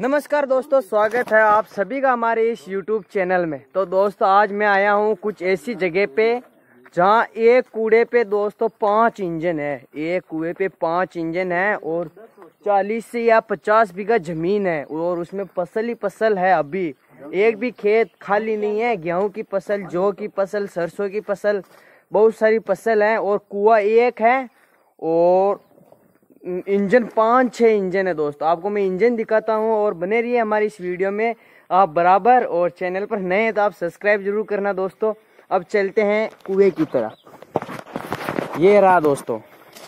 नमस्कार दोस्तों स्वागत है आप सभी का हमारे इस YouTube चैनल में तो दोस्तों आज मैं आया हूँ कुछ ऐसी जगह पे जहाँ एक कूड़े पे दोस्तों पाँच इंजन है एक कुएं पे पाँच इंजन है और चालीस से या पचास बीघा जमीन है और उसमें फसल ही फसल है अभी एक भी खेत खाली नहीं है गेहूं की फसल जौ की फसल सरसों की फसल बहुत सारी फसल है और कुआ एक है और इंजन पाँच छः इंजन है दोस्तों आपको मैं इंजन दिखाता हूँ और बने रहिए हमारी इस वीडियो में आप बराबर और चैनल पर नए हैं तो आप सब्सक्राइब जरूर करना दोस्तों अब चलते हैं कुएं की तरह ये रहा दोस्तों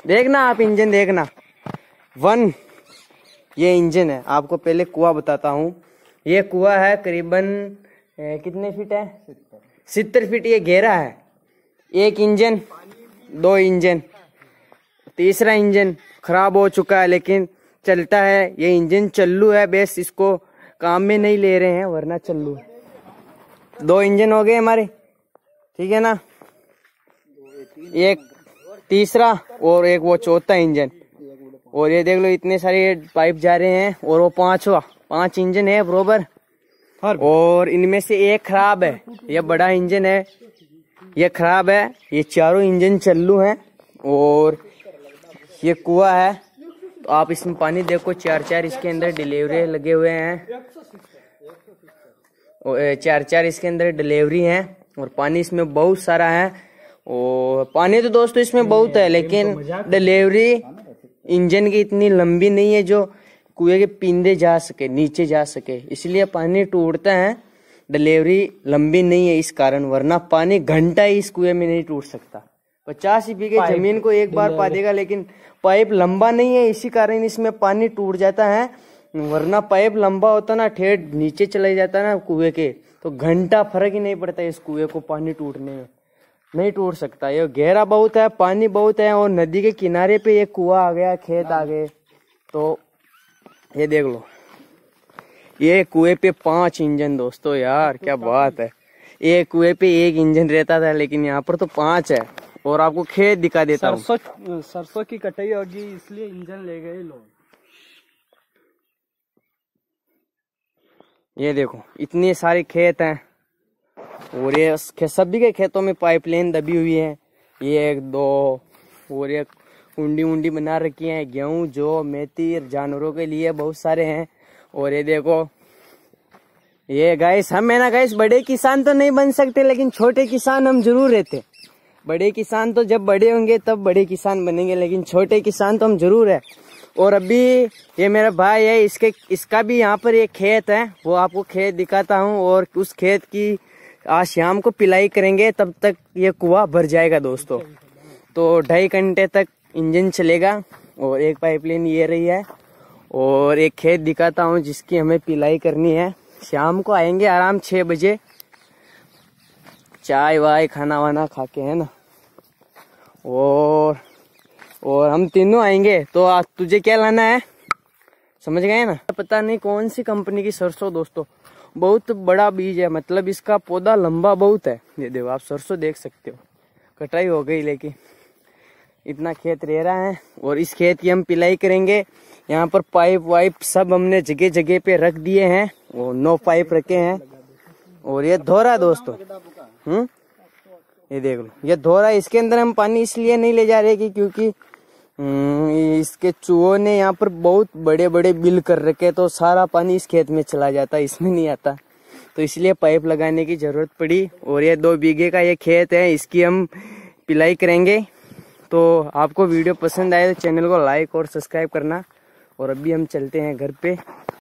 देखना आप इंजन देखना वन ये इंजन है आपको पहले कुआ बताता हूँ ये कुआ है करीबन कितने फीट है सितर फीट ये घेरा है एक इंजन दो इंजन तीसरा इंजन ख़राब हो चुका है लेकिन चलता है ये इंजन चल्लू है बेस इसको काम में नहीं ले रहे हैं वरना चल्लू दो इंजन हो गए हमारे ठीक है ना एक तीसरा और एक वो चौथा इंजन और ये देख लो इतने सारे पाइप जा रहे हैं और वो पांचवा पांच इंजन है बरोबर और इनमें से एक खराब है यह बड़ा इंजन है ये खराब है ये चारों इंजन चल्लू हैं और ये कुआ है तो आप इसमें पानी देखो चार चार इसके अंदर डिलीवरी लगे हुए हैं चार चार इसके अंदर डिलीवरी है और पानी इसमें बहुत सारा है और पानी तो दोस्तों इसमें बहुत है लेकिन डिलीवरी इंजन की इतनी लंबी नहीं है जो कुएं के पींदे जा सके नीचे जा सके इसलिए पानी टूटता है डिलीवरी लंबी नहीं है इस कारण वरना पानी घंटा ही इस कुएं में नहीं टूट सकता पचास बीघे जमीन को एक बार पा देगा लेकिन पाइप लंबा नहीं है इसी कारण इसमें पानी टूट जाता है वरना पाइप लंबा होता ना ठेठ नीचे चला जाता ना कुएं के तो घंटा फर्क ही नहीं पड़ता इस कुएं को पानी टूटने में नहीं टूट सकता ये गहरा बहुत है पानी बहुत है और नदी के किनारे पे एक कुआ आ गया खेत आ गए तो ये देख लो ये कुएं पे पांच इंजन दोस्तों यार क्या बात है ये कुएं पे एक इंजन रहता था लेकिन यहाँ पर तो पांच है और आपको खेत दिखा देता हूँ सरसों की कटाई होगी इसलिए इंजन ले गए लोग ये देखो इतने सारे खेत हैं और ये सभी के खेतों में पाइपलाइन दबी हुई है ये एक दो और ये उंडी उंडी बना रखी है गेहूं जो मेथी जानवरों के लिए बहुत सारे हैं और ये देखो ये गाइस हम है ना गाइस बड़े किसान तो नहीं बन सकते लेकिन छोटे किसान हम जरूर रहते बड़े किसान तो जब बड़े होंगे तब बड़े किसान बनेंगे लेकिन छोटे किसान तो हम जरूर है और अभी ये मेरा भाई है इसके इसका भी यहाँ पर ये खेत है वो आपको खेत दिखाता हूँ और उस खेत की आज शाम को पिलाई करेंगे तब तक ये कुआ भर जाएगा दोस्तों तो ढाई घंटे तक इंजन चलेगा और एक पाइपलाइन ये रही है और एक खेत दिखाता हूँ जिसकी हमें पिलाई करनी है शाम को आएंगे आराम छः बजे चाय वाय खाना वाना खा के है ना और और हम तीनों आएंगे तो आज तुझे क्या लाना है समझ गए ना पता नहीं कौन सी कंपनी की सरसों दोस्तों बहुत बड़ा बीज है मतलब इसका पौधा लंबा बहुत है ये देखो आप सरसों देख सकते हो कटाई हो गई लेकिन इतना खेत रह रहा है और इस खेत की हम पिलाई करेंगे यहाँ पर पाइप वाइप सब हमने जगह जगह पे रख दिए हैं और नो पाइप रखे हैं और ये धोरा दोस्तों हम्म ये देख लो ये धोरा इसके अंदर हम पानी इसलिए नहीं ले जा रहे कि क्योंकि हम्म, इसके चूहों ने यहाँ पर बहुत बड़े बड़े बिल कर रखे तो सारा पानी इस खेत में चला जाता इसमें नहीं आता तो इसलिए पाइप लगाने की ज़रूरत पड़ी और ये दो बीघे का ये खेत है इसकी हम पिलाई करेंगे तो आपको वीडियो पसंद आए तो चैनल को लाइक और सब्सक्राइब करना और अभी हम चलते हैं घर पे